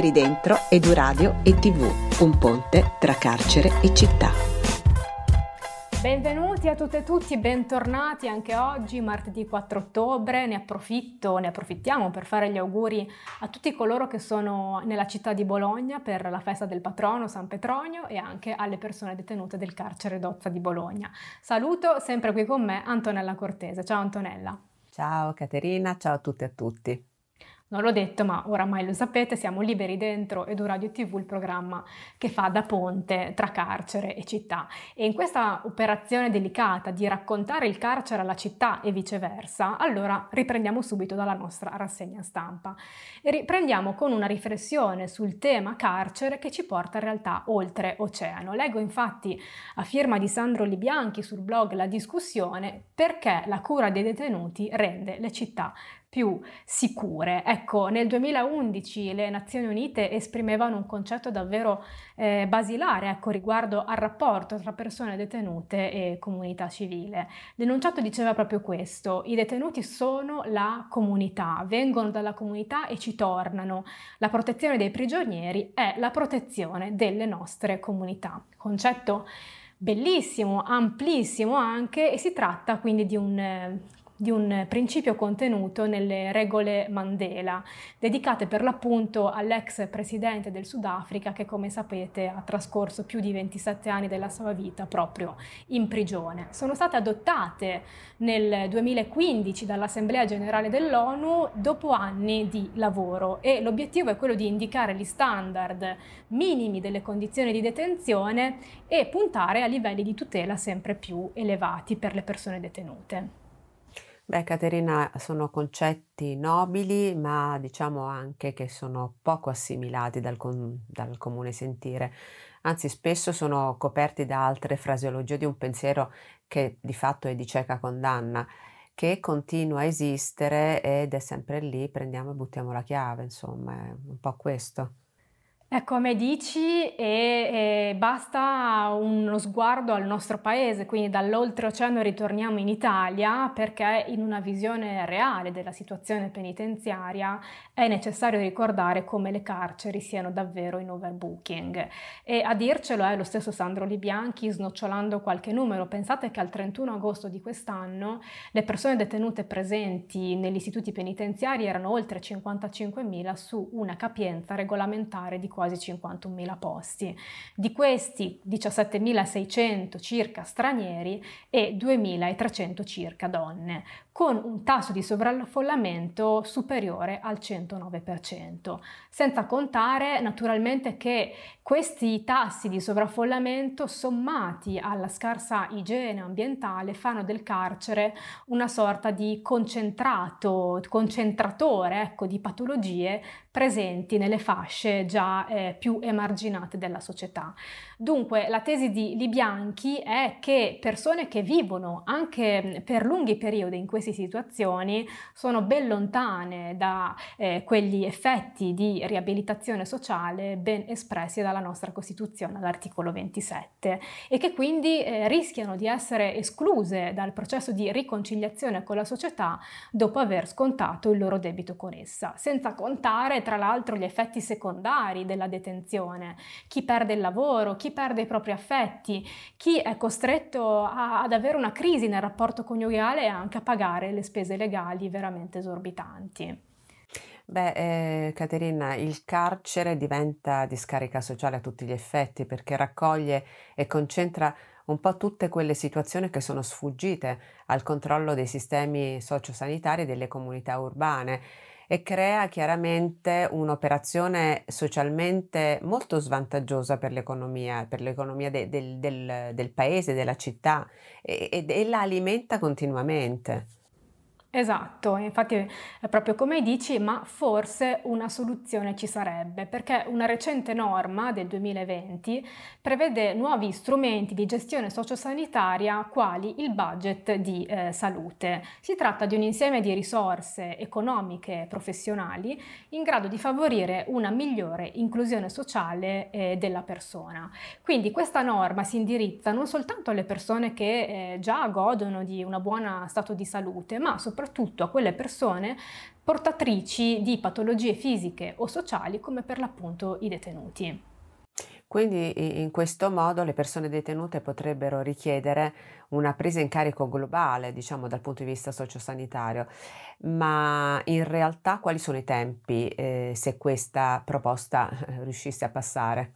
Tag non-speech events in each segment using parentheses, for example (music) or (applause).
Liberi Dentro, Radio e TV, un ponte tra carcere e città. Benvenuti a tutte e tutti, bentornati anche oggi, martedì 4 ottobre. Ne approfitto, ne approfittiamo per fare gli auguri a tutti coloro che sono nella città di Bologna per la festa del patrono San Petronio e anche alle persone detenute del carcere d'Ozza di Bologna. Saluto sempre qui con me Antonella Cortese. Ciao Antonella. Ciao Caterina, ciao a tutti e a tutti. Non l'ho detto, ma oramai lo sapete, siamo Liberi Dentro ed Radio TV, il programma che fa da ponte tra carcere e città. E in questa operazione delicata di raccontare il carcere alla città e viceversa, allora riprendiamo subito dalla nostra rassegna stampa. E riprendiamo con una riflessione sul tema carcere che ci porta in realtà oltre oceano. Leggo infatti a firma di Sandro Libianchi sul blog La discussione perché la cura dei detenuti rende le città più sicure. Ecco, nel 2011 le Nazioni Unite esprimevano un concetto davvero eh, basilare ecco, riguardo al rapporto tra persone detenute e comunità civile. L'enunciato diceva proprio questo, i detenuti sono la comunità, vengono dalla comunità e ci tornano. La protezione dei prigionieri è la protezione delle nostre comunità. Concetto bellissimo, amplissimo anche e si tratta quindi di un eh, di un principio contenuto nelle regole Mandela, dedicate per l'appunto all'ex presidente del Sudafrica che come sapete ha trascorso più di 27 anni della sua vita proprio in prigione. Sono state adottate nel 2015 dall'Assemblea Generale dell'ONU dopo anni di lavoro e l'obiettivo è quello di indicare gli standard minimi delle condizioni di detenzione e puntare a livelli di tutela sempre più elevati per le persone detenute. Beh, Caterina, sono concetti nobili, ma diciamo anche che sono poco assimilati dal, com- dal, comune sentire, anzi spesso sono coperti da altre fraseologie di un pensiero che di fatto è di cieca condanna, che continua a esistere ed è sempre lì, prendiamo e buttiamo la chiave, insomma, è un po' questo è come dici e, e, basta uno sguardo al nostro paese, quindi dall'oltreoceano ritorniamo in Italia perché in una visione reale della situazione penitenziaria è necessario ricordare come le carceri siano davvero in overbooking. E a dircelo è lo stesso Sandro Libianchi snocciolando qualche numero. Pensate che al 31 agosto di quest'anno le persone detenute presenti negli istituti penitenziari erano oltre 55.000 su una capienza regolamentare di quasi quasi 51.000 posti. Di questi 17.600 circa stranieri e 2.300 circa donne con un tasso di sovraffollamento superiore al 109%, senza contare naturalmente che questi tassi di sovraffollamento sommati alla scarsa igiene ambientale fanno del carcere una sorta di concentrato, concentratore ecco, di patologie presenti nelle fasce già eh, più emarginate della società. Dunque la tesi di Libianchi è che persone che vivono anche per lunghi periodi in questi qualsiasi situazioni sono ben lontane da eh, quegli effetti di riabilitazione sociale ben espressi dalla nostra Costituzione all'articolo 27 e che quindi eh, rischiano di essere escluse dal processo di riconciliazione con la società dopo aver scontato il loro debito con essa, senza contare tra l'altro gli effetti secondari della detenzione, chi perde il lavoro, chi perde i propri affetti, chi è costretto a, ad avere una crisi nel rapporto coniugale e anche a pagare evitare le spese legali veramente esorbitanti. Beh, eh, Caterina, il carcere diventa discarica sociale a tutti gli effetti perché raccoglie e concentra un po' tutte quelle situazioni che sono sfuggite al controllo dei sistemi sociosanitari delle comunità urbane e crea chiaramente un'operazione socialmente molto svantaggiosa per l'economia, per l'economia de, del, del, del, paese, della città e, e, e la alimenta continuamente. Esatto, infatti è proprio come dici, ma forse una soluzione ci sarebbe, perché una recente norma del 2020 prevede nuovi strumenti di gestione sociosanitaria quali il budget di eh, salute. Si tratta di un insieme di risorse economiche e professionali in grado di favorire una migliore inclusione sociale eh, della persona. Quindi questa norma si indirizza non soltanto alle persone che eh, già godono di un buon stato di salute, ma soprattutto soprattutto a quelle persone portatrici di patologie fisiche o sociali come per l'appunto i detenuti. Quindi in questo modo le persone detenute potrebbero richiedere una presa in carico globale, diciamo dal punto di vista sociosanitario, ma in realtà quali sono i tempi eh, se questa proposta eh, riuscisse a passare?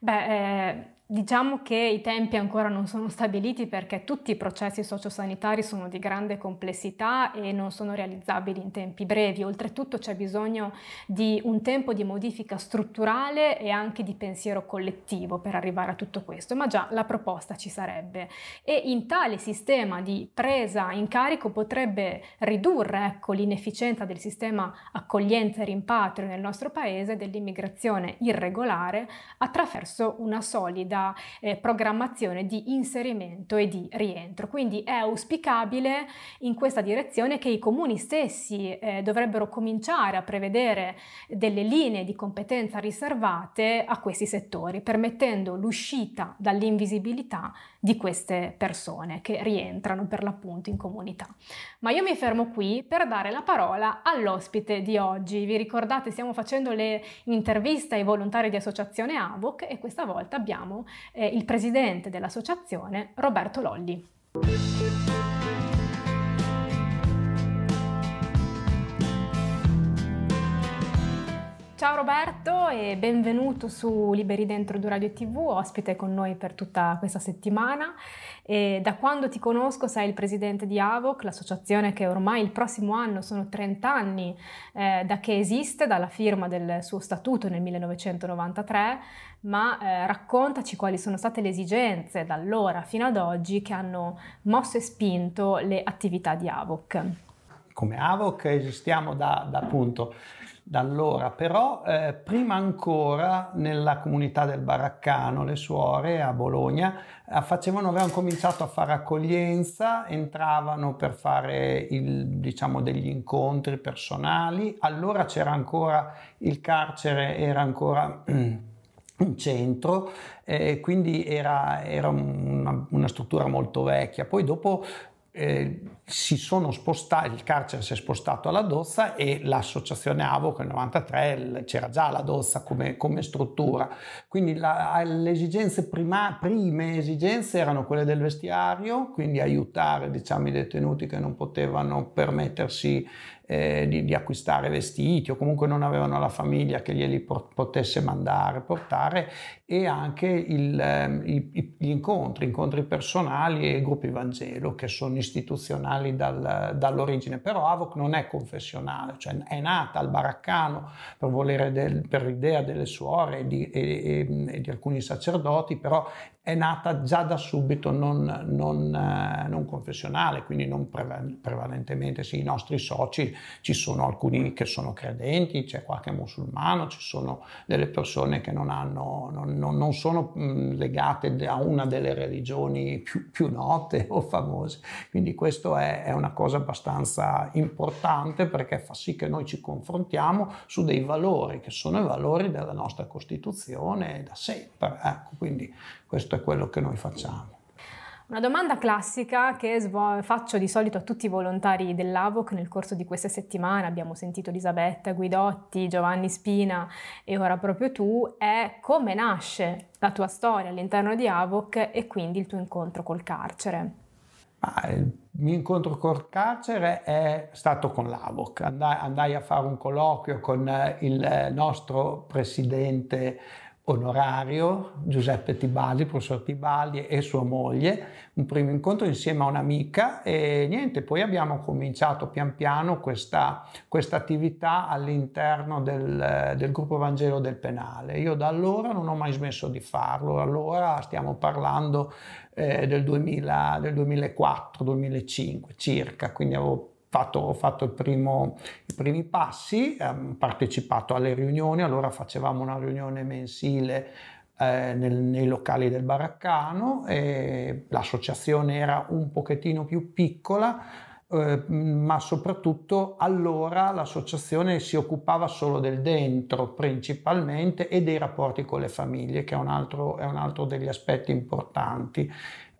Beh, eh, Diciamo che i tempi ancora non sono stabiliti perché tutti i processi sociosanitari sono di grande complessità e non sono realizzabili in tempi brevi. Oltretutto c'è bisogno di un tempo di modifica strutturale e anche di pensiero collettivo per arrivare a tutto questo, ma già la proposta ci sarebbe. E in tale sistema di presa in carico potrebbe ridurre ecco, l'inefficienza del sistema accoglienza e rimpatrio nel nostro paese dell'immigrazione irregolare attraverso una solida da eh, programmazione di inserimento e di rientro. Quindi è auspicabile in questa direzione che i comuni stessi eh, dovrebbero cominciare a prevedere delle linee di competenza riservate a questi settori, permettendo l'uscita dall'invisibilità di queste persone che rientrano per l'appunto in comunità. Ma io mi fermo qui per dare la parola all'ospite di oggi. Vi ricordate, stiamo facendo le interviste ai volontari di associazione AVOC e questa volta abbiamo eh, il presidente dell'associazione Roberto Lolli. Ciao Roberto e benvenuto su Liberi Dentro du Radio TV, ospite con noi per tutta questa settimana. E da quando ti conosco sei il presidente di AVOC, l'associazione che ormai il prossimo anno sono 30 anni eh, da che esiste, dalla firma del suo statuto nel 1993, ma eh, raccontaci quali sono state le esigenze da allora fino ad oggi che hanno mosso e spinto le attività di AVOC. Come AVOC esistiamo da, da appunto da allora però, eh, prima ancora nella comunità del Baraccano, le suore a Bologna eh, facevano, avevano cominciato a fare accoglienza, entravano per fare il, diciamo, degli incontri personali, allora c'era ancora il carcere, era ancora un mm, centro eh, quindi era, era una, una struttura molto vecchia. Poi dopo eh, si sono spostati, il carcere si è spostato alla Dozza e l'associazione Avoco nel 93 c'era già la Dozza come, come struttura, quindi la, le esigenze prima, prime esigenze erano quelle del vestiario, quindi aiutare diciamo, i detenuti che non potevano permettersi eh, di, di, acquistare vestiti o comunque non avevano la famiglia che glieli por- potesse mandare, portare e anche il, eh, i, gli incontri, incontri personali e gruppi Vangelo che sono istituzionali confessionali dal, dall'origine, però Avoc non è confessionale, cioè è nata al Baraccano per, volere del, per l'idea delle suore e di, e, e, e di, alcuni sacerdoti, però è nata già da subito non, non, eh, non confessionale, quindi non prevalentemente, sì, i nostri soci ci sono alcuni che sono credenti, c'è qualche musulmano, ci sono delle persone che non, hanno, non, non sono mm, legate a una delle religioni più, più note o famose. Quindi questo è è una cosa abbastanza importante perché fa sì che noi ci confrontiamo su dei valori che sono i valori della nostra Costituzione da sempre. Ecco, quindi questo è quello che noi facciamo. Una domanda classica che faccio di solito a tutti i volontari dell'AVOC nel corso di queste settimane, abbiamo sentito Elisabetta Guidotti, Giovanni Spina e ora proprio tu, è come nasce la tua storia all'interno di AVOC e quindi il tuo incontro col carcere. Ah, il il mio incontro col carcere è stato con l'AVOC. Andai, andai a fare un colloquio con eh, il eh, nostro presidente onorario, Giuseppe Tibaldi, il professor Tibaldi e sua moglie, un primo incontro insieme a un'amica e niente, poi abbiamo cominciato pian piano questa, questa attività all'interno del, del, gruppo Vangelo del Penale. Io da allora non ho mai smesso di farlo, allora stiamo parlando eh, del, 2000, del 2004-2005 circa, quindi avevo Fatto, ho fatto il primo, i primi passi, ehm, partecipato alle riunioni, allora facevamo una riunione mensile eh, nel, nei locali del baraccano, l'associazione era un pochettino più piccola, eh, ma soprattutto allora l'associazione si occupava solo del dentro principalmente e dei rapporti con le famiglie, che è un altro, è un altro degli aspetti importanti.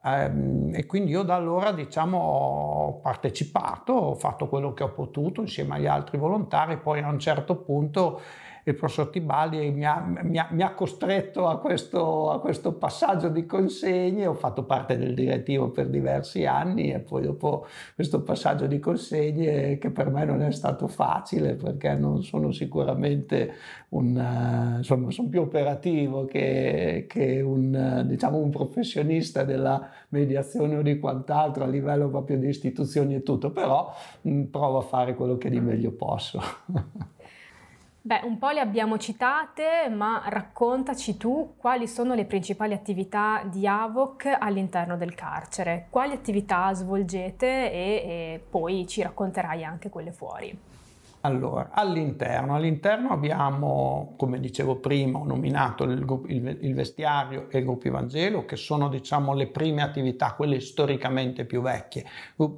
Ehm, e quindi io da allora diciamo, ho partecipato, ho fatto quello che ho potuto insieme agli altri volontari, poi a un certo punto il professor Tibali mi ha, mi ha, mi ha costretto a questo, a questo, passaggio di consegne, ho fatto parte del direttivo per diversi anni e poi dopo questo passaggio di consegne che per me non è stato facile perché non sono sicuramente un, eh, insomma, sono più operativo che, che un, diciamo, un professionista della mediazione o di quant'altro a livello proprio di istituzioni e tutto, però mh, provo a fare quello che di meglio posso. (laughs) Beh, un po' le abbiamo citate, ma raccontaci tu quali sono le principali attività di AVOC all'interno del carcere, quali attività svolgete e, e poi ci racconterai anche quelle fuori. Allora, all'interno, all'interno abbiamo, come dicevo prima, ho nominato il, il, il vestiario e il gruppo Evangelo, che sono diciamo le prime attività, quelle storicamente più vecchie.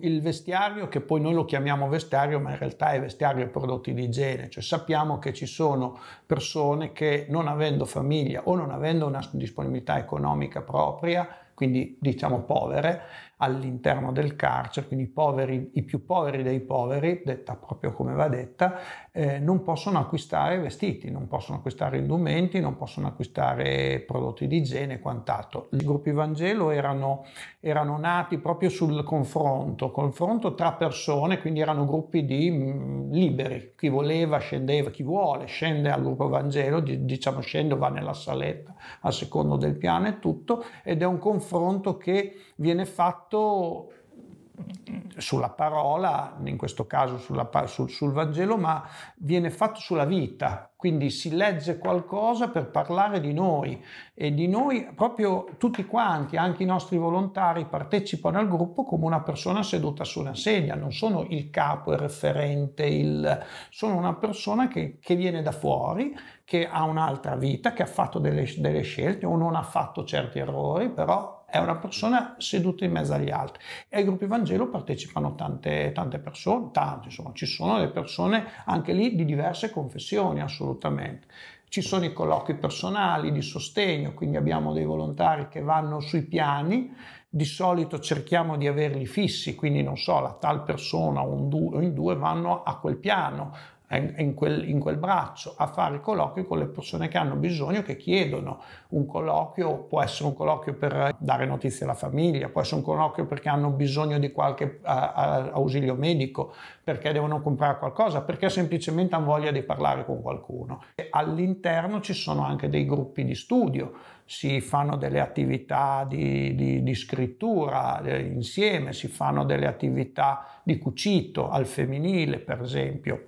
Il vestiario, che poi noi lo chiamiamo vestiario, ma in realtà è vestiario e prodotti di igiene, cioè sappiamo che ci sono persone che non avendo famiglia o non avendo una disponibilità economica propria, quindi diciamo povere, all'interno del carcere, quindi i, poveri, i più poveri dei poveri, detta proprio come va detta, eh, non possono acquistare vestiti, non possono acquistare indumenti, non possono acquistare prodotti di igiene e quant'altro. I gruppi Vangelo erano, erano nati proprio sul confronto, confronto tra persone, quindi erano gruppi di mh, mm, liberi, chi voleva scendeva, chi vuole scende al gruppo Vangelo, diciamo scende va nella saletta a secondo del piano e tutto, ed è un confronto che viene fatto fatto mm, sulla parola, in questo caso sulla, sul, sul, Vangelo, ma viene fatto sulla vita. Quindi si legge qualcosa per parlare di noi e di noi proprio tutti quanti, anche i nostri volontari, partecipano al gruppo come una persona seduta su una sedia, non sono il capo, il referente, il... sono una persona che, che viene da fuori, che ha un'altra vita, che ha fatto delle, delle scelte o non ha fatto certi errori, però è una persona seduta in mezzo agli altri. E ai gruppi Vangelo partecipano tante, tante persone, tante, insomma, ci sono le persone anche lì di diverse confessioni, assolutamente. Ci sono i colloqui personali di sostegno, quindi abbiamo dei volontari che vanno sui piani, di solito cerchiamo di averli fissi, quindi non so, la tal persona o in due vanno a quel piano, in quel, in quel braccio a fare colloqui con le persone che hanno bisogno, che chiedono un colloquio, può essere un colloquio per dare notizie alla famiglia, può essere un colloquio perché hanno bisogno di qualche a, ausilio medico, perché devono comprare qualcosa, perché semplicemente hanno voglia di parlare con qualcuno. E all'interno ci sono anche dei gruppi di studio, si fanno delle attività di, di, di scrittura eh, insieme, si fanno delle attività di cucito al femminile, per esempio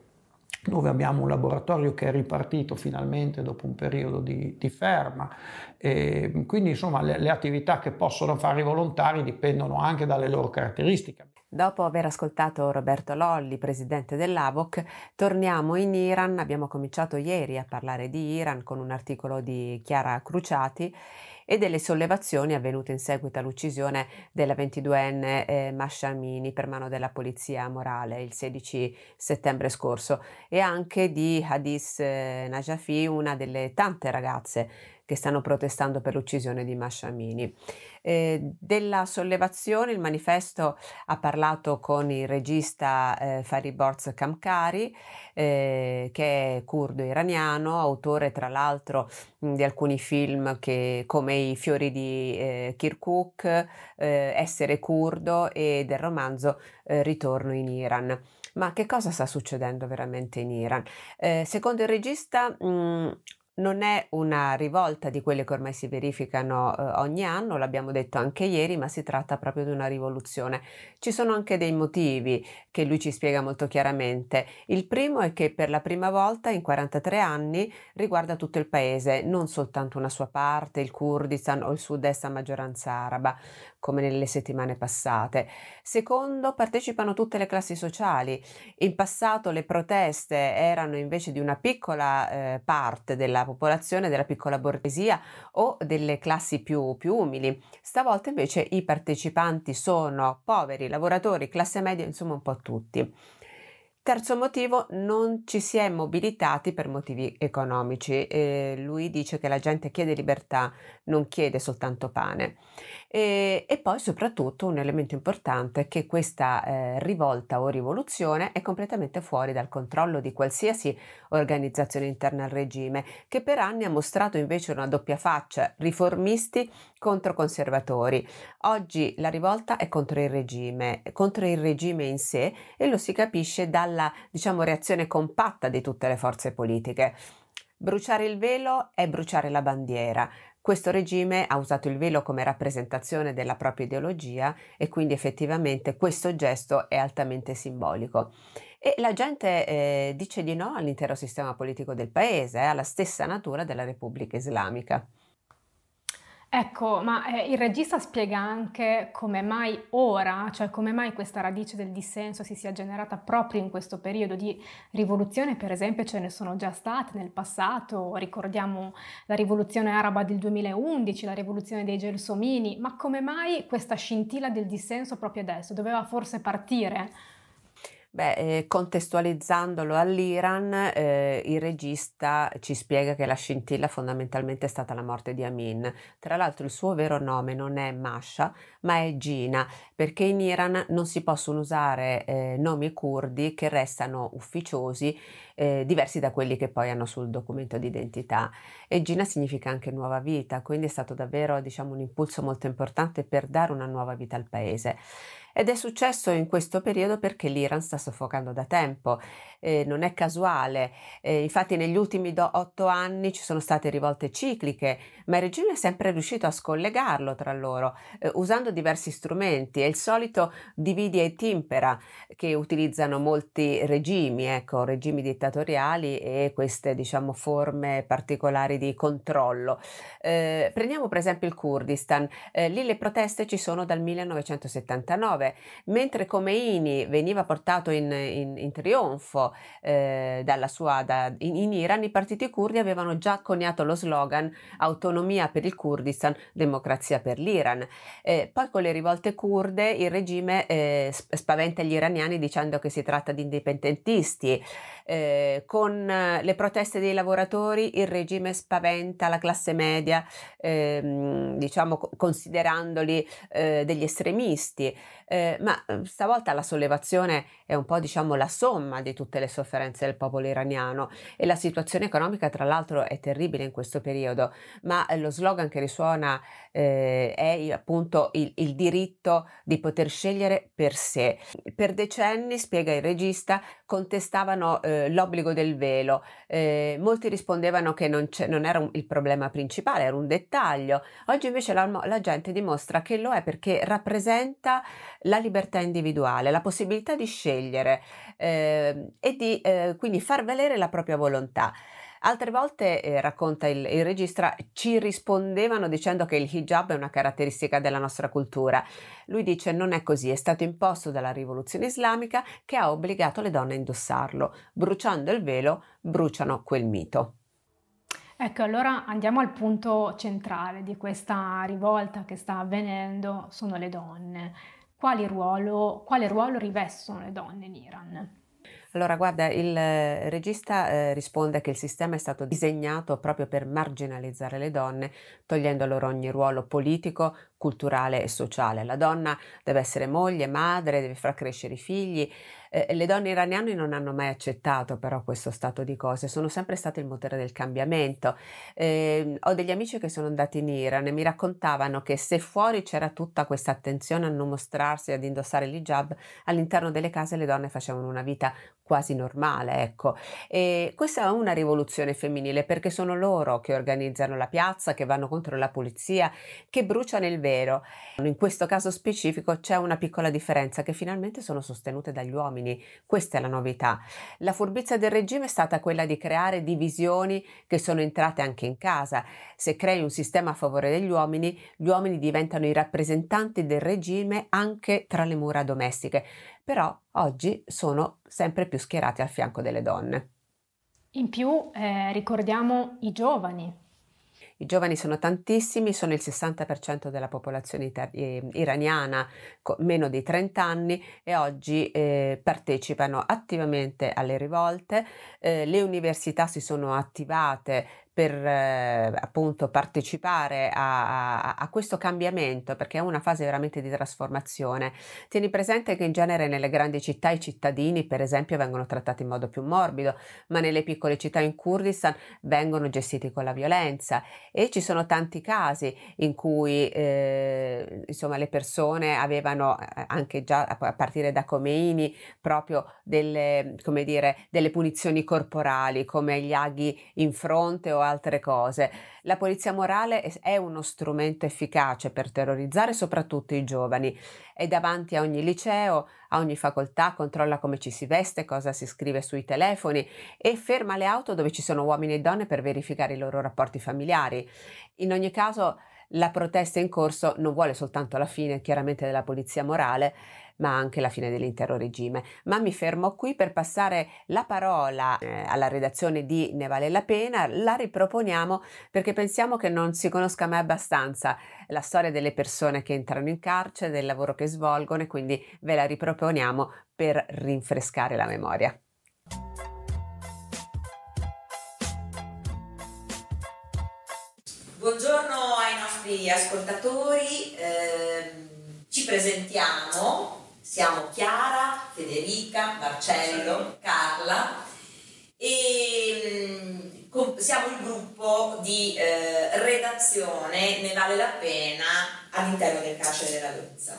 dove abbiamo un laboratorio che è ripartito finalmente dopo un periodo di, di ferma. E quindi insomma le, le attività che possono fare i volontari dipendono anche dalle loro caratteristiche. Dopo aver ascoltato Roberto Lolli, presidente dell'AVOC, torniamo in Iran. Abbiamo cominciato ieri a parlare di Iran con un articolo di Chiara Cruciati e delle sollevazioni avvenute in seguito all'uccisione della 22enne eh, Masha Amini per mano della polizia morale il 16 settembre scorso e anche di Hadis eh, Najafi, una delle tante ragazze che stanno protestando per l'uccisione di Masciamini. Eh, della sollevazione il manifesto ha parlato con il regista eh, Fariborz Kamkari, eh, che è curdo iraniano, autore tra l'altro di alcuni film che, come I fiori di eh, Kirkuk, eh, Essere curdo e del romanzo eh, Ritorno in Iran. Ma che cosa sta succedendo veramente in Iran? Eh, secondo il regista, mh, non è una rivolta di quelle che ormai si verificano eh, ogni anno, l'abbiamo detto anche ieri, ma si tratta proprio di una rivoluzione. Ci sono anche dei motivi che lui ci spiega molto chiaramente. Il primo è che per la prima volta in 43 anni riguarda tutto il paese, non soltanto una sua parte, il Kurdistan o il sud-est a maggioranza araba, come nelle settimane passate. Secondo, partecipano tutte le classi sociali. In passato le proteste erano invece di una piccola eh, parte della della popolazione della piccola borghesia o delle classi più, più umili. Stavolta invece i partecipanti sono poveri, lavoratori, classe media, insomma un po' tutti. Terzo motivo, non ci si è mobilitati per motivi economici. Eh, lui dice che la gente chiede libertà, non chiede soltanto pane. E, ehm, e poi soprattutto un elemento importante è che questa eh, rivolta o rivoluzione è completamente fuori dal controllo di qualsiasi organizzazione interna al regime, che per anni ha mostrato invece una doppia faccia, riformisti contro conservatori. Oggi la rivolta è contro il regime, contro il regime in sé e lo si capisce dalla diciamo, reazione compatta di tutte le forze politiche. Bruciare il velo è bruciare la bandiera, questo regime ha usato il velo come rappresentazione della propria ideologia e quindi effettivamente questo gesto è altamente simbolico. E la gente eh, dice di no all'intero sistema politico del paese, eh, alla stessa natura della Repubblica Islamica. Ecco, ma eh, il regista spiega anche come mai ora, cioè come mai questa radice del dissenso si sia generata proprio in questo periodo di rivoluzione, per esempio ce ne sono già state nel passato, ricordiamo la rivoluzione araba del 2011, la rivoluzione dei Gelsomini, ma come mai questa scintilla del dissenso proprio adesso? Doveva forse partire Beh, eh, contestualizzandolo all'Iran, eh, il regista ci spiega che la scintilla fondamentalmente è stata la morte di Amin. Tra l'altro il suo vero nome non è Masha, ma è Gina perché in Iran non si possono usare eh, nomi curdi che restano ufficiosi, eh, diversi da quelli che poi hanno sul documento di identità. E Gina significa anche nuova vita, quindi è stato davvero diciamo, un impulso molto importante per dare una nuova vita al paese. Ed è successo in questo periodo perché l'Iran sta soffocando da tempo, eh, non è casuale, eh, infatti negli ultimi do- otto anni ci sono state rivolte cicliche, ma il regime è sempre riuscito a scollegarlo tra loro eh, usando diversi strumenti e il solito dividi e timpera che utilizzano molti regimi, ecco, regimi dittatoriali e queste diciamo forme particolari di controllo. Eh, prendiamo per esempio il Kurdistan, eh, lì le proteste ci sono dal 1979, mentre Khomeini veniva portato in, in, in trionfo eh, dalla sua, da, in, in Iran, i partiti kurdi avevano già coniato lo slogan autonomia per il Kurdistan, democrazia per l'Iran. Eh, poi con le rivolte kurde kurde il regime eh, spaventa gli iraniani dicendo che si tratta di indipendentisti. Eh, con eh, le proteste dei lavoratori il regime spaventa la classe media, ehm, diciamo considerandoli eh, degli estremisti eh, ma ehm, stavolta la sollevazione è un po' diciamo la somma di tutte le sofferenze del popolo iraniano e la situazione economica tra l'altro è terribile in questo periodo, ma eh, lo slogan che risuona eh, è appunto il, il diritto di poter scegliere per sé. Per decenni, spiega il regista, contestavano eh, l'obbligo del velo, eh, molti rispondevano che non, non era un, il problema principale, era un dettaglio, oggi invece la, la gente dimostra che lo è perché rappresenta la libertà individuale, la possibilità di scegliere eh, e di eh, quindi far valere la propria volontà. Altre volte, eh, racconta il, il, regista, ci rispondevano dicendo che il hijab è una caratteristica della nostra cultura. Lui dice non è così, è stato imposto dalla rivoluzione islamica che ha obbligato le donne a indossarlo. Bruciando il velo, bruciano quel mito. Ecco, allora andiamo al punto centrale di questa rivolta che sta avvenendo, sono le donne ruolo, quale ruolo rivestono le donne in Iran. Allora, guarda, il eh, regista eh, risponde che il sistema è stato disegnato proprio per marginalizzare le donne, togliendo loro ogni ruolo politico, culturale e sociale. La donna deve essere moglie, madre, deve far crescere i figli, eh, le donne iraniane non hanno mai accettato però questo stato di cose, sono sempre state il motore del cambiamento. Eh, ho degli amici che sono andati in Iran e mi raccontavano che se fuori c'era tutta questa attenzione a non mostrarsi, ad indossare l'hijab, all'interno delle case le donne facevano una vita quasi normale, ecco. E questa è una rivoluzione femminile perché sono loro che organizzano la piazza, che vanno contro la polizia, che bruciano il vero. In questo caso specifico c'è una piccola differenza che finalmente sono sostenute dagli uomini. Questa è la novità. La furbizia del regime è stata quella di creare divisioni che sono entrate anche in casa. Se crei un sistema a favore degli uomini, gli uomini diventano i rappresentanti del regime anche tra le mura domestiche però oggi sono sempre più schierati al fianco delle donne. In più eh, ricordiamo i giovani. I giovani sono tantissimi, sono il 60% della popolazione eh, iraniana, con meno di 30 anni e oggi eh, partecipano attivamente alle rivolte. Eh, le università si sono attivate per eh, appunto partecipare a, a, a, questo cambiamento perché è una fase veramente di trasformazione. Tieni presente che in genere nelle grandi città i cittadini per esempio vengono trattati in modo più morbido, ma nelle piccole città in Kurdistan vengono gestiti con la violenza e ci sono tanti casi in cui eh, insomma le persone avevano eh, anche già a partire da Comeini proprio delle, come dire, delle punizioni corporali come gli aghi in fronte o altre cose. La polizia morale è uno strumento efficace per terrorizzare soprattutto i giovani. È davanti a ogni liceo, a ogni facoltà, controlla come ci si veste, cosa si scrive sui telefoni e ferma le auto dove ci sono uomini e donne per verificare i loro rapporti familiari. In ogni caso, la protesta in corso non vuole soltanto la fine chiaramente della polizia morale, ma anche la fine dell'intero regime. Ma mi fermo qui per passare la parola eh, alla redazione di Ne vale la pena, la riproponiamo perché pensiamo che non si conosca mai abbastanza la storia delle persone che entrano in carcere, del lavoro che svolgono e quindi ve la riproponiamo per rinfrescare la memoria. Buongiorno ai nostri ascoltatori, eh, ci presentiamo siamo Chiara, Federica, Marcello, Carla e mm, siamo il gruppo di eh, redazione Ne vale la pena all'interno del carcere della Luzza.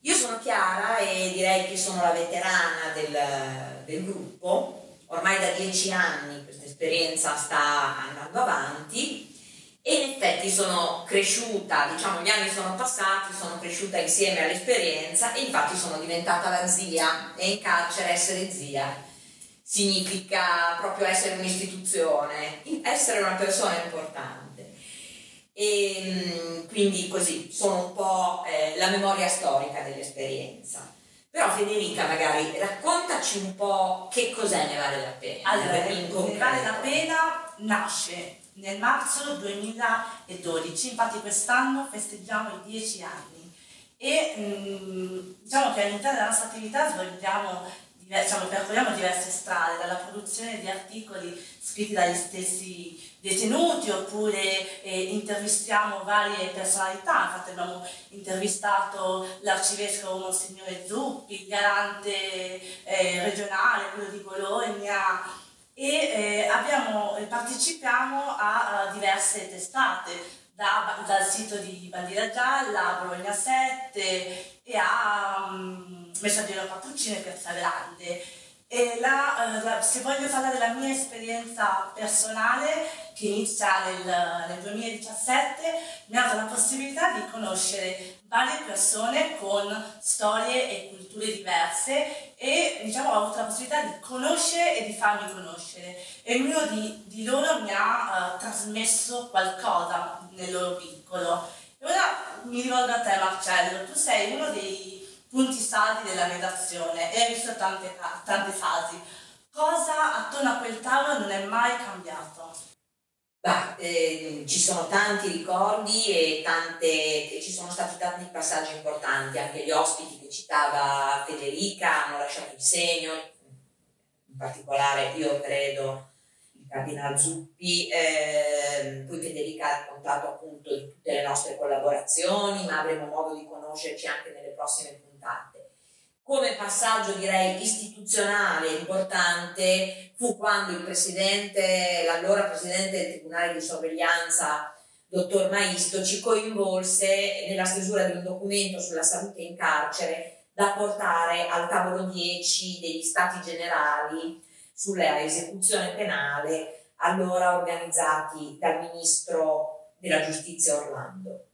Io sono Chiara e direi che sono la veterana del, del gruppo, ormai da dieci anni questa esperienza sta andando avanti e in effetti sono cresciuta, diciamo gli anni sono passati, sono cresciuta insieme all'esperienza e infatti sono diventata la zia e in carcere essere zia significa proprio essere un'istituzione, essere una persona importante. E ehm, quindi così sono un po' eh, la memoria storica dell'esperienza. Però Federica magari raccontaci un po' che cos'è Ne vale la pena. Allora, Ne vale la pena nasce nel marzo 2012, infatti quest'anno festeggiamo i 10 anni e mh, mm, diciamo che all'interno della nostra attività svolgiamo, diciamo, percorriamo diverse strade, dalla produzione di articoli scritti dagli stessi detenuti oppure eh, intervistiamo varie personalità, infatti abbiamo intervistato l'arcivescovo Monsignore Zuppi, il garante eh, regionale, quello di Bologna, e eh, abbiamo, eh, partecipiamo a, a diverse testate, da, dal sito di Bandiera Gialla, Bologna 7 e a um, Messaggero Cappuccino e Piazza Grande. La, eh, la, se voglio parlare della mia esperienza personale, che inizia nel, nel 2017, mi ha dato la possibilità di conoscere varie persone con storie e culture diverse e diciamo, ho avuto la possibilità di conoscere e di farmi conoscere e ognuno di, di, loro mi ha uh, trasmesso qualcosa nel loro piccolo. E ora mi rivolgo a te Marcello, tu sei uno dei punti saldi della redazione e hai visto tante, tante fasi. Cosa attorno a quel tavolo non è mai cambiato? Beh, eh, ci sono tanti ricordi e tante, ci sono stati tanti passaggi importanti, anche gli ospiti che citava Federica hanno lasciato il segno, in particolare io credo il cardinal Zuppi, eh, poi Federica ha raccontato appunto di tutte le nostre collaborazioni, ma avremo modo di conoscerci anche nelle prossime puntate importante. Come passaggio direi istituzionale importante fu quando il presidente, l'allora presidente del Tribunale di Sorveglianza, dottor Maisto, ci coinvolse nella stesura di un documento sulla salute in carcere da portare al tavolo 10 degli Stati Generali sulla esecuzione penale, allora organizzati dal ministro della giustizia Orlando.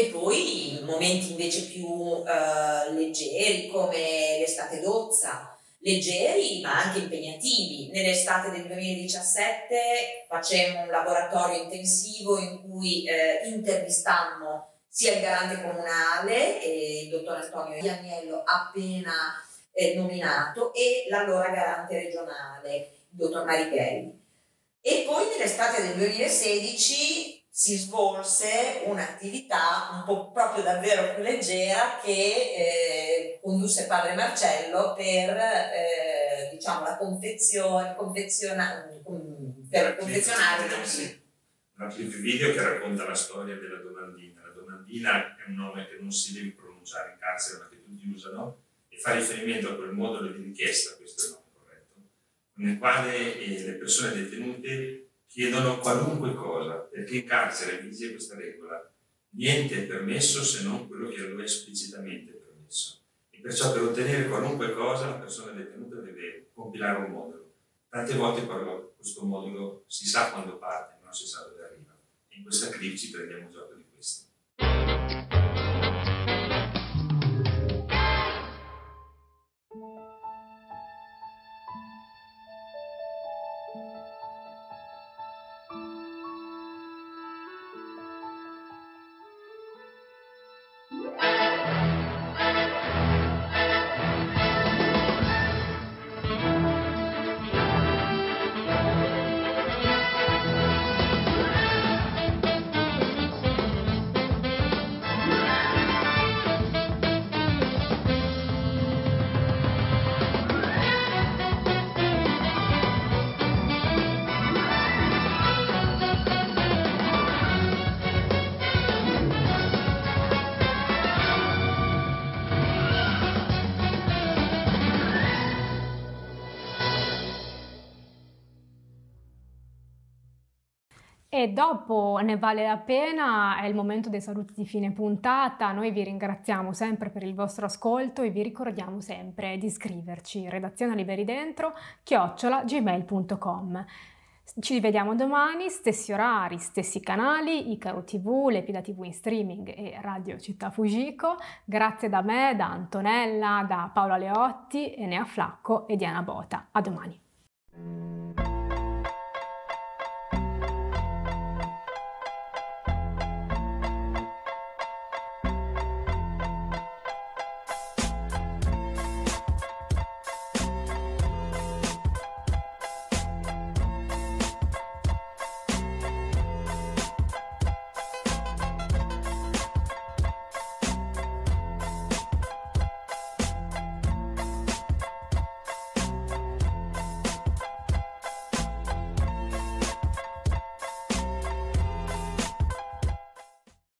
E poi momenti invece più eh, leggeri come l'estate d'ozza, leggeri ma anche impegnativi. Nell'estate del 2017 facemmo un laboratorio intensivo in cui eh, intervistammo sia il garante comunale, eh, il dottor Antonio Iagnello appena eh, nominato, e l'allora garante regionale, il dottor Marichelli. E poi nell'estate del 2016 si svolse un'attività un po' proprio davvero più leggera che eh, condusse padre Marcello per eh, diciamo la confezione confeziona, mm, per confezionare una clip video che racconta la storia della domandina la domandina è un nome che non si deve pronunciare in carcere ma che tutti usano e fa riferimento a quel modulo di richiesta questo è il nome corretto nel quale eh, le persone detenute chiedono qualunque cosa, perché in carcere vige questa regola. Niente è permesso se non quello che a lui è esplicitamente permesso. E perciò per ottenere qualunque cosa la persona detenuta deve compilare un modulo. Tante volte però questo modulo si sa quando parte, non si sa dove arriva. In questa clip ci prendiamo già per E dopo ne vale la pena, è il momento dei saluti di fine puntata. Noi vi ringraziamo sempre per il vostro ascolto e vi ricordiamo sempre di iscriverci redazione liberi dentro chiocciola gmail.com. Ci rivediamo domani, stessi orari, stessi canali, Icaro TV, Lepida TV in streaming e Radio Città Fujiko. Grazie da me, da Antonella, da Paola Leotti, Enea Flacco e Diana Bota. A domani.